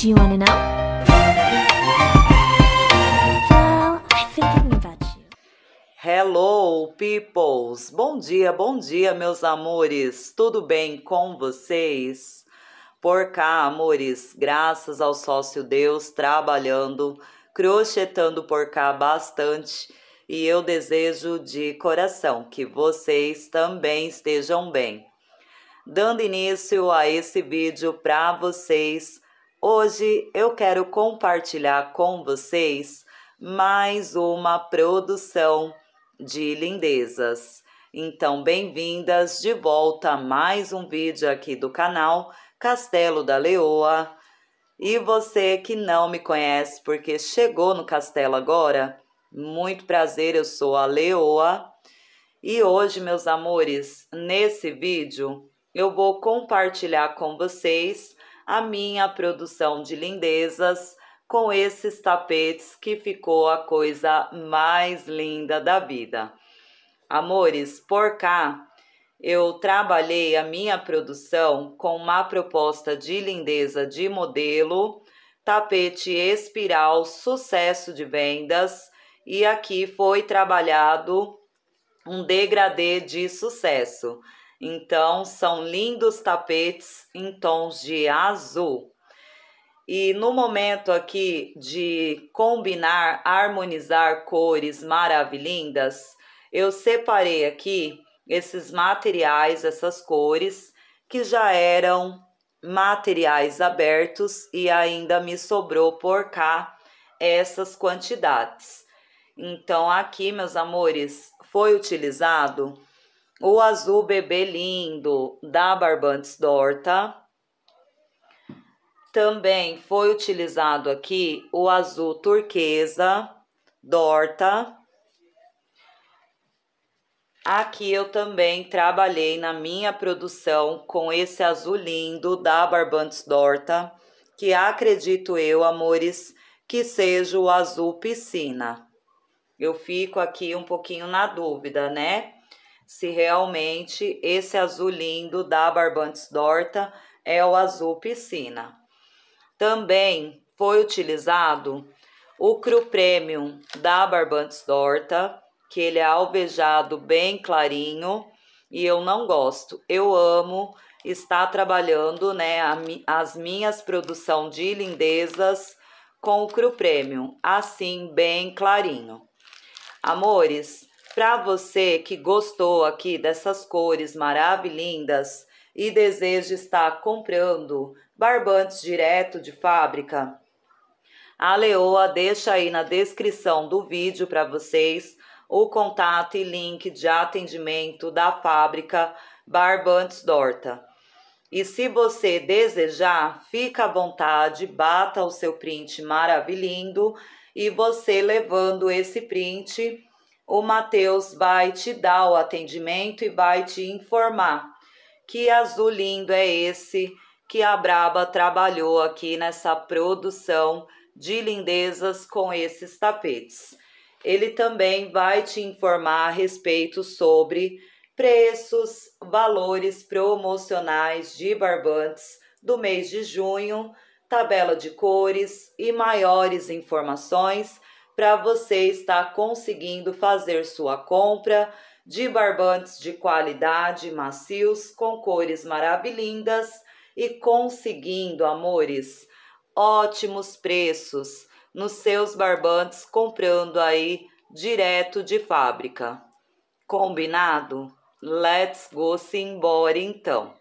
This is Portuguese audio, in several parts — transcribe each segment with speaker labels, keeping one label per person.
Speaker 1: Do you want know? Hello, peoples! Bom dia, bom dia, meus amores! Tudo bem com vocês? Por cá, amores, graças ao sócio Deus, trabalhando, crochetando por cá bastante. E eu desejo de coração que vocês também estejam bem. Dando início a esse vídeo para vocês, Hoje eu quero compartilhar com vocês mais uma produção de lindezas. Então, bem-vindas de volta a mais um vídeo aqui do canal Castelo da Leoa. E você que não me conhece porque chegou no castelo agora, muito prazer, eu sou a Leoa. E hoje, meus amores, nesse vídeo eu vou compartilhar com vocês a minha produção de lindezas com esses tapetes que ficou a coisa mais linda da vida. Amores, por cá eu trabalhei a minha produção com uma proposta de lindeza de modelo, tapete espiral, sucesso de vendas e aqui foi trabalhado um degradê de sucesso. Então, são lindos tapetes em tons de azul. E no momento aqui de combinar, harmonizar cores maravilhindas, eu separei aqui esses materiais, essas cores, que já eram materiais abertos e ainda me sobrou por cá essas quantidades. Então, aqui, meus amores, foi utilizado o Azul Bebê Lindo, da Barbantes Dorta. Também foi utilizado aqui o azul turquesa, Dorta. Aqui eu também trabalhei na minha produção com esse azul lindo da Barbantes Dorta, que acredito eu, amores, que seja o azul piscina. Eu fico aqui um pouquinho na dúvida, né? se realmente esse azul lindo da Barbantes Dorta é o azul piscina. Também foi utilizado o Cru Premium da Barbantes Dorta, que ele é alvejado bem clarinho e eu não gosto. Eu amo estar trabalhando né, as minhas produção de lindezas com o Cru Premium, assim bem clarinho. Amores, para você que gostou aqui dessas cores maravilhindas e deseja estar comprando barbantes direto de fábrica, a Leoa deixa aí na descrição do vídeo para vocês o contato e link de atendimento da fábrica Barbantes Dorta. E se você desejar, fica à vontade, bata o seu print maravilhindo e você levando esse print o Mateus vai te dar o atendimento e vai te informar. Que azul lindo é esse que a Braba trabalhou aqui nessa produção de lindezas com esses tapetes. Ele também vai te informar a respeito sobre preços, valores promocionais de barbantes do mês de junho, tabela de cores e maiores informações para você estar conseguindo fazer sua compra de barbantes de qualidade, macios, com cores maravilhindas e conseguindo, amores, ótimos preços nos seus barbantes comprando aí direto de fábrica. Combinado? Let's go se embora então.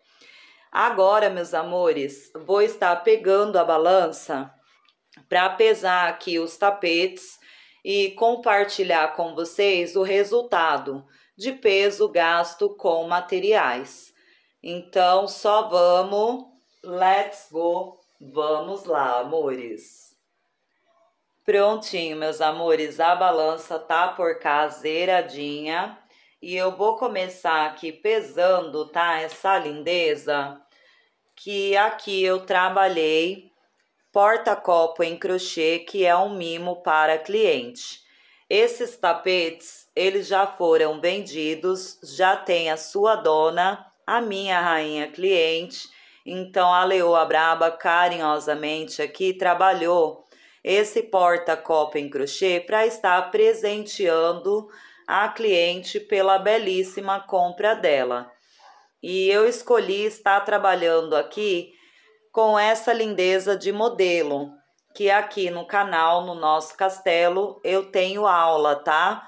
Speaker 1: Agora, meus amores, vou estar pegando a balança para pesar aqui os tapetes e compartilhar com vocês o resultado de peso gasto com materiais. Então, só vamos. Let's go. Vamos lá, amores. Prontinho, meus amores, a balança tá por cá zeradinha e eu vou começar aqui pesando, tá? Essa lindeza que aqui eu trabalhei porta-copo em crochê que é um mimo para cliente. Esses tapetes, eles já foram vendidos, já tem a sua dona, a minha rainha cliente. Então a Leoa Braba carinhosamente aqui trabalhou esse porta-copo em crochê para estar presenteando a cliente pela belíssima compra dela. E eu escolhi estar trabalhando aqui com essa lindeza de modelo, que aqui no canal, no nosso castelo, eu tenho aula, tá?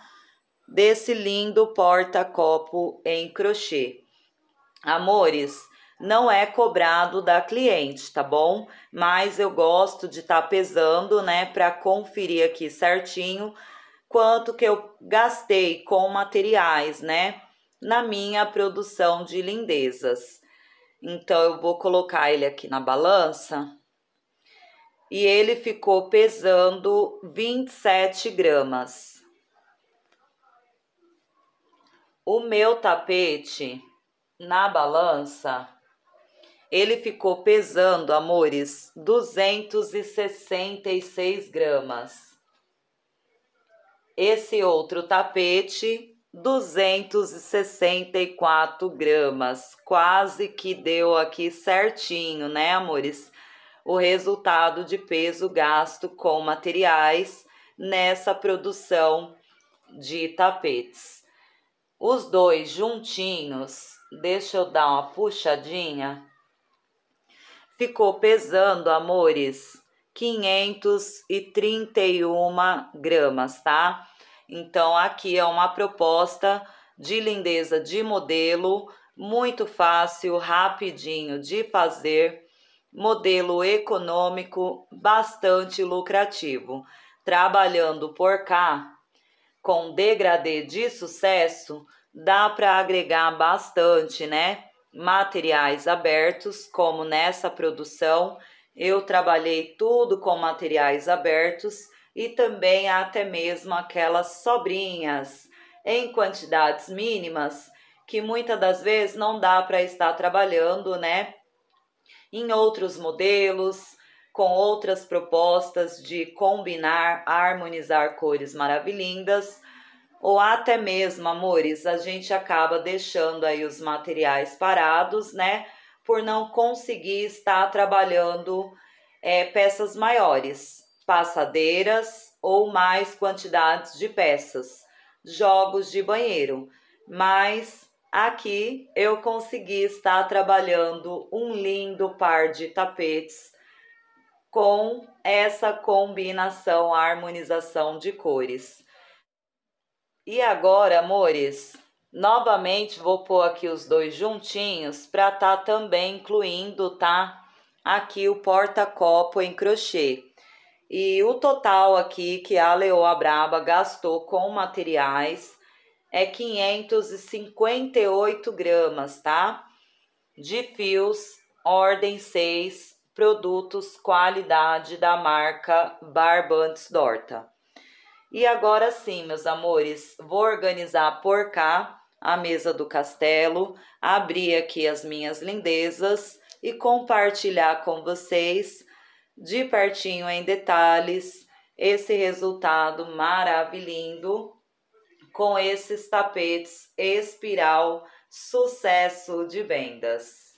Speaker 1: Desse lindo porta-copo em crochê. Amores, não é cobrado da cliente, tá bom? Mas eu gosto de estar tá pesando, né, para conferir aqui certinho quanto que eu gastei com materiais, né, na minha produção de lindezas. Então eu vou colocar ele aqui na balança e ele ficou pesando 27 gramas. O meu tapete na balança, ele ficou pesando, amores, 266 gramas. Esse outro tapete 264 gramas. Quase que deu aqui certinho, né, amores? O resultado de peso gasto com materiais nessa produção de tapetes. Os dois juntinhos, deixa eu dar uma puxadinha. Ficou pesando, amores, 531 gramas, tá? Então, aqui é uma proposta de lindeza de modelo, muito fácil, rapidinho de fazer, modelo econômico, bastante lucrativo. Trabalhando por cá, com degradê de sucesso, dá para agregar bastante, né? Materiais abertos, como nessa produção, eu trabalhei tudo com materiais abertos e também até mesmo aquelas sobrinhas em quantidades mínimas que muitas das vezes não dá para estar trabalhando, né? Em outros modelos, com outras propostas de combinar, harmonizar cores maravilhindas, ou até mesmo, amores, a gente acaba deixando aí os materiais parados, né? Por não conseguir estar trabalhando é, peças maiores passadeiras ou mais quantidades de peças, jogos de banheiro, mas aqui eu consegui estar trabalhando um lindo par de tapetes com essa combinação, harmonização de cores. E agora, amores, novamente vou pôr aqui os dois juntinhos para tá também incluindo, tá? Aqui o porta-copo em crochê. E o total aqui que a Leoa Braba gastou com materiais é 558 gramas, tá? De fios, ordem 6, produtos qualidade da marca Barbantes Dorta. E agora sim, meus amores, vou organizar por cá a mesa do castelo, abrir aqui as minhas lindezas e compartilhar com vocês de pertinho em detalhes esse resultado maravilhoso com esses tapetes espiral sucesso de vendas.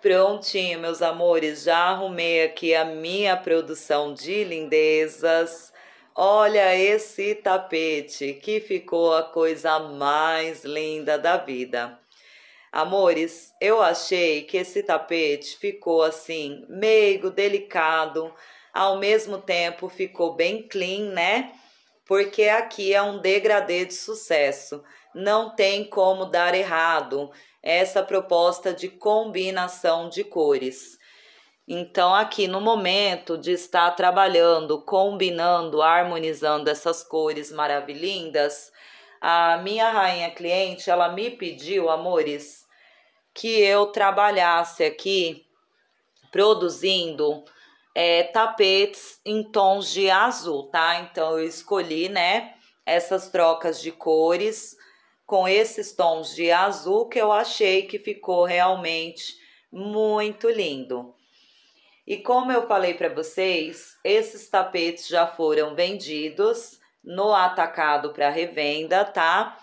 Speaker 1: Prontinho, meus amores, já arrumei aqui a minha produção de lindezas. Olha esse tapete que ficou a coisa mais linda da vida. Amores, eu achei que esse tapete ficou assim, meigo, delicado, ao mesmo tempo ficou bem clean, né? Porque aqui é um degradê de sucesso, não tem como dar errado essa proposta de combinação de cores. Então, aqui no momento de estar trabalhando, combinando, harmonizando essas cores maravilhindas, a minha rainha cliente, ela me pediu, amores, que eu trabalhasse aqui produzindo é, tapetes em tons de azul, tá? Então eu escolhi, né, essas trocas de cores com esses tons de azul que eu achei que ficou realmente muito lindo. E como eu falei para vocês, esses tapetes já foram vendidos no atacado para revenda, tá?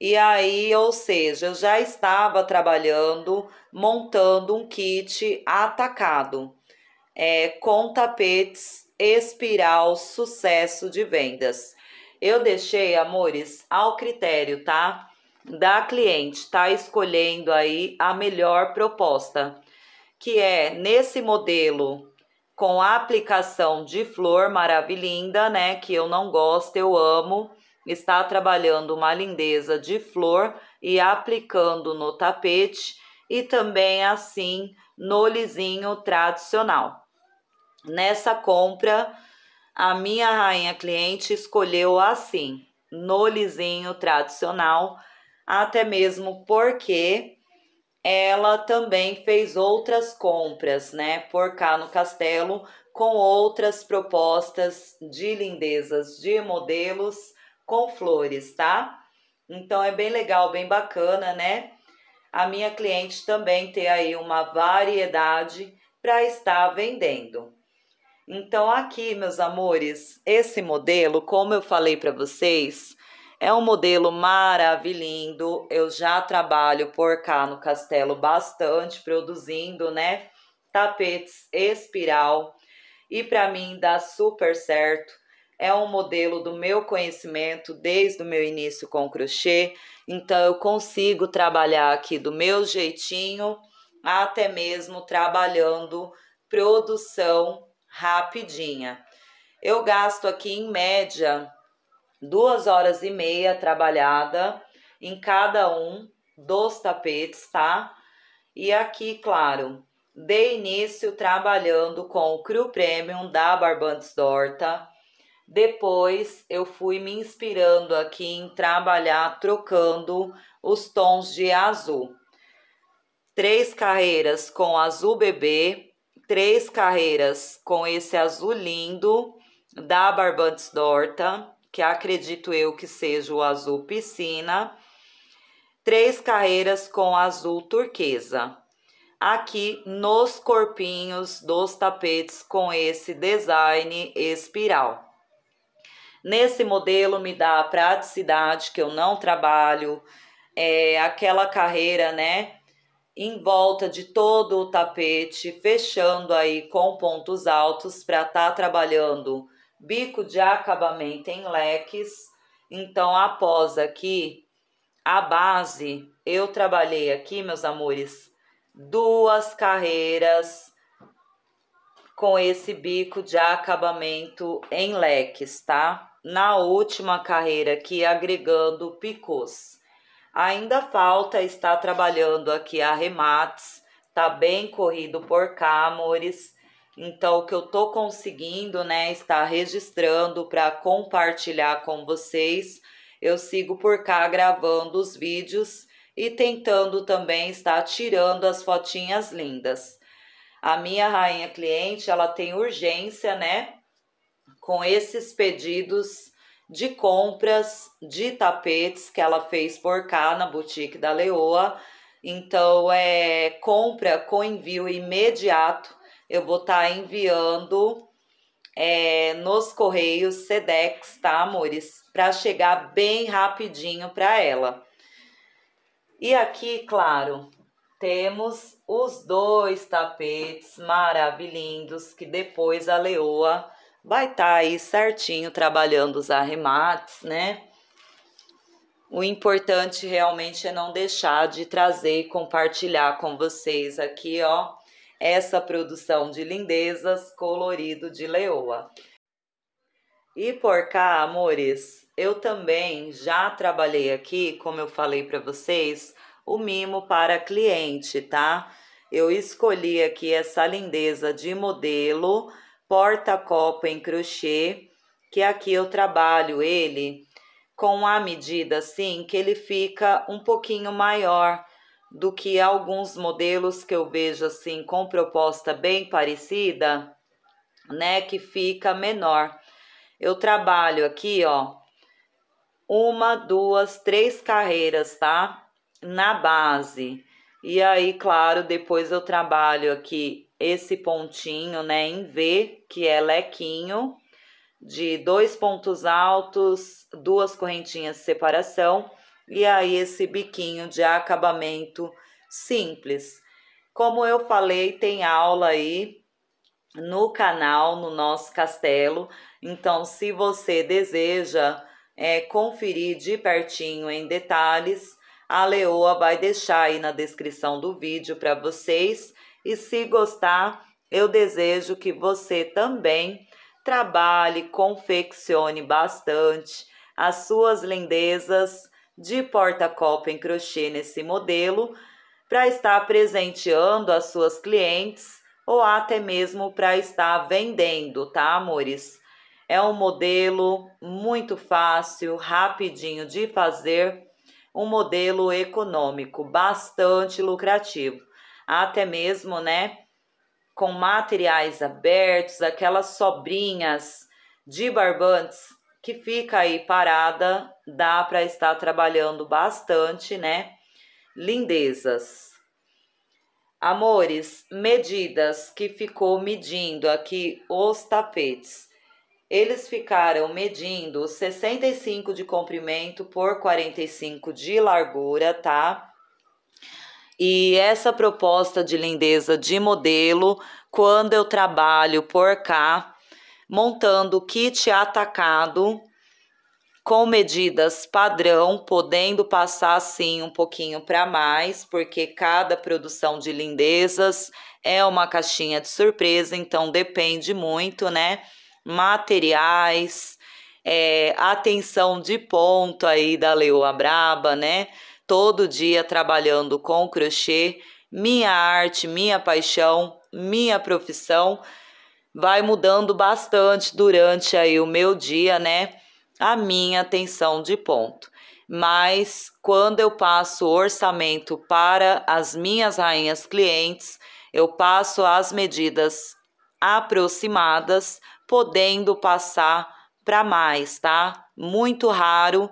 Speaker 1: E aí, ou seja, eu já estava trabalhando, montando um kit atacado é, com tapetes espiral sucesso de vendas. Eu deixei, amores, ao critério, tá? Da cliente, tá escolhendo aí a melhor proposta, que é nesse modelo com a aplicação de flor maravilhosa, né? Que eu não gosto, eu amo. Está trabalhando uma lindeza de flor e aplicando no tapete e também assim no lisinho tradicional. Nessa compra, a minha rainha cliente escolheu assim, no lisinho tradicional, até mesmo porque ela também fez outras compras, né, por cá no castelo, com outras propostas de lindezas, de modelos com flores, tá? Então é bem legal, bem bacana, né? A minha cliente também tem aí uma variedade para estar vendendo. Então aqui, meus amores, esse modelo, como eu falei para vocês, é um modelo maravilhoso. Eu já trabalho por cá no castelo bastante, produzindo, né? Tapetes espiral. E para mim dá super certo. É um modelo do meu conhecimento desde o meu início com crochê. Então eu consigo trabalhar aqui do meu jeitinho, até mesmo trabalhando produção rapidinha. Eu gasto aqui em média duas horas e meia trabalhada em cada um dos tapetes, tá? E aqui, claro, dei início trabalhando com o Crew Premium da Barbantes Dorta. Depois eu fui me inspirando aqui em trabalhar trocando os tons de azul. Três carreiras com azul bebê, três carreiras com esse azul lindo da Barbantes Dorta que acredito eu que seja o azul piscina, três carreiras com azul turquesa. Aqui nos corpinhos dos tapetes com esse design espiral. Nesse modelo me dá a praticidade que eu não trabalho, é aquela carreira, né? Em volta de todo o tapete, fechando aí com pontos altos para estar tá trabalhando bico de acabamento em leques. Então, após aqui, a base, eu trabalhei aqui, meus amores, duas carreiras com esse bico de acabamento em leques, tá? Na última carreira aqui, agregando picôs. Ainda falta estar trabalhando aqui arremates, tá bem corrido por cá, amores. Então, o que eu tô conseguindo, né, estar registrando para compartilhar com vocês, eu sigo por cá gravando os vídeos e tentando também estar tirando as fotinhas lindas. A minha rainha cliente, ela tem urgência, né, com esses pedidos de compras de tapetes que ela fez por cá na boutique da Leoa. Então, é compra com envio imediato eu vou estar tá enviando é, nos correios Sedex, tá, amores? Para chegar bem rapidinho para ela. E aqui, claro, temos os dois tapetes maravilhindos que depois a leoa vai estar tá aí certinho trabalhando os arremates, né? O importante realmente é não deixar de trazer e compartilhar com vocês aqui, ó essa produção de lindezas colorido de leoa. E por cá, amores, eu também já trabalhei aqui, como eu falei para vocês, o mimo para cliente, tá? Eu escolhi aqui essa lindeza de modelo porta-copo em crochê, que aqui eu trabalho ele com a medida assim que ele fica um pouquinho maior do que alguns modelos que eu vejo assim com proposta bem parecida, né, que fica menor. Eu trabalho aqui, ó, uma, duas, três carreiras, tá? Na base. E aí, claro, depois eu trabalho aqui esse pontinho, né, em V, que é lequinho, de dois pontos altos, duas correntinhas de separação e aí esse biquinho de acabamento simples. Como eu falei, tem aula aí no canal, no nosso castelo. Então, se você deseja é, conferir de pertinho em detalhes, a Leoa vai deixar aí na descrição do vídeo para vocês. E se gostar, eu desejo que você também trabalhe, confeccione bastante as suas lindezas de porta-copo em crochê nesse modelo para estar presenteando as suas clientes ou até mesmo para estar vendendo, tá, amores? É um modelo muito fácil, rapidinho de fazer, um modelo econômico bastante lucrativo, até mesmo, né, com materiais abertos, aquelas sobrinhas de barbantes que fica aí parada, dá para estar trabalhando bastante, né? Lindezas. Amores, medidas que ficou medindo aqui os tapetes. Eles ficaram medindo 65 de comprimento por 45 de largura, tá? E essa proposta de lindeza de modelo, quando eu trabalho por cá, montando kit atacado com medidas padrão, podendo passar sim um pouquinho para mais, porque cada produção de lindezas é uma caixinha de surpresa, então depende muito, né? Materiais, é, atenção de ponto aí da Leoa Braba, né? Todo dia trabalhando com crochê, minha arte, minha paixão, minha profissão vai mudando bastante durante aí o meu dia, né? A minha atenção de ponto. Mas quando eu passo o orçamento para as minhas rainhas clientes, eu passo as medidas aproximadas, podendo passar para mais, tá? Muito raro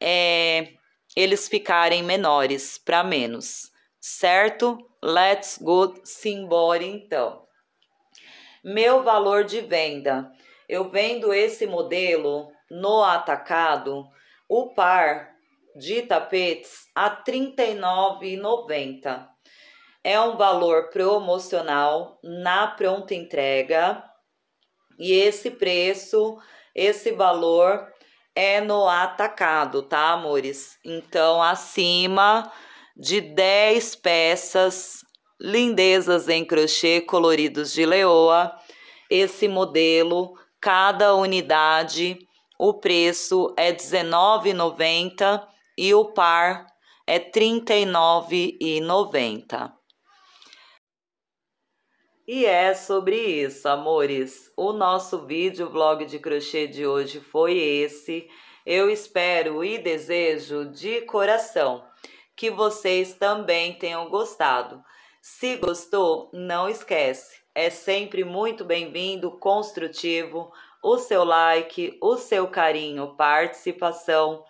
Speaker 1: é, eles ficarem menores para menos, certo? Let's go simbora então. Meu valor de venda. Eu vendo esse modelo no atacado, o par de tapetes a R$ 39,90. É um valor promocional na pronta entrega. E esse preço, esse valor é no atacado, tá, amores? Então, acima de 10 peças lindezas em crochê coloridos de leoa. Esse modelo, cada unidade, o preço é R$19,90 e o par é R$39,90. E é sobre isso, amores. O nosso vídeo vlog de crochê de hoje foi esse. Eu espero e desejo de coração que vocês também tenham gostado. Se gostou, não esquece. É sempre muito bem-vindo, construtivo, o seu like, o seu carinho, participação.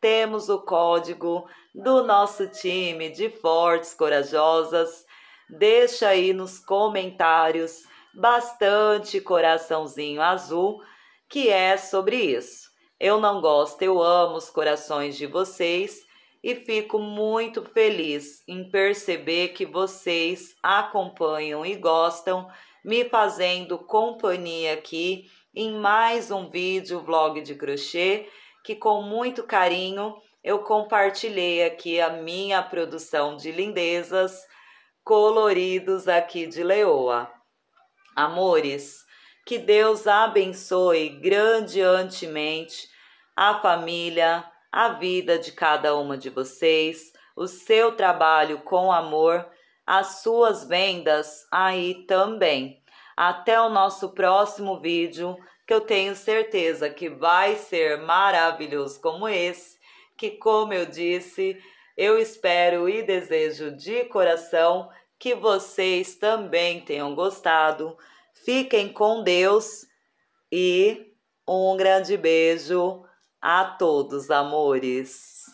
Speaker 1: Temos o código do nosso time de fortes, corajosas. Deixa aí nos comentários bastante coraçãozinho azul, que é sobre isso. Eu não gosto, eu amo os corações de vocês e fico muito feliz em perceber que vocês acompanham e gostam, me fazendo companhia aqui em mais um vídeo vlog de crochê que com muito carinho eu compartilhei aqui a minha produção de lindezas coloridos aqui de Leoa. Amores, que Deus abençoe grandemente a família, a vida de cada uma de vocês, o seu trabalho com amor, as suas vendas aí também. Até o nosso próximo vídeo, que eu tenho certeza que vai ser maravilhoso como esse, que como eu disse, eu espero e desejo de coração que vocês também tenham gostado. Fiquem com Deus e um grande beijo a todos, amores.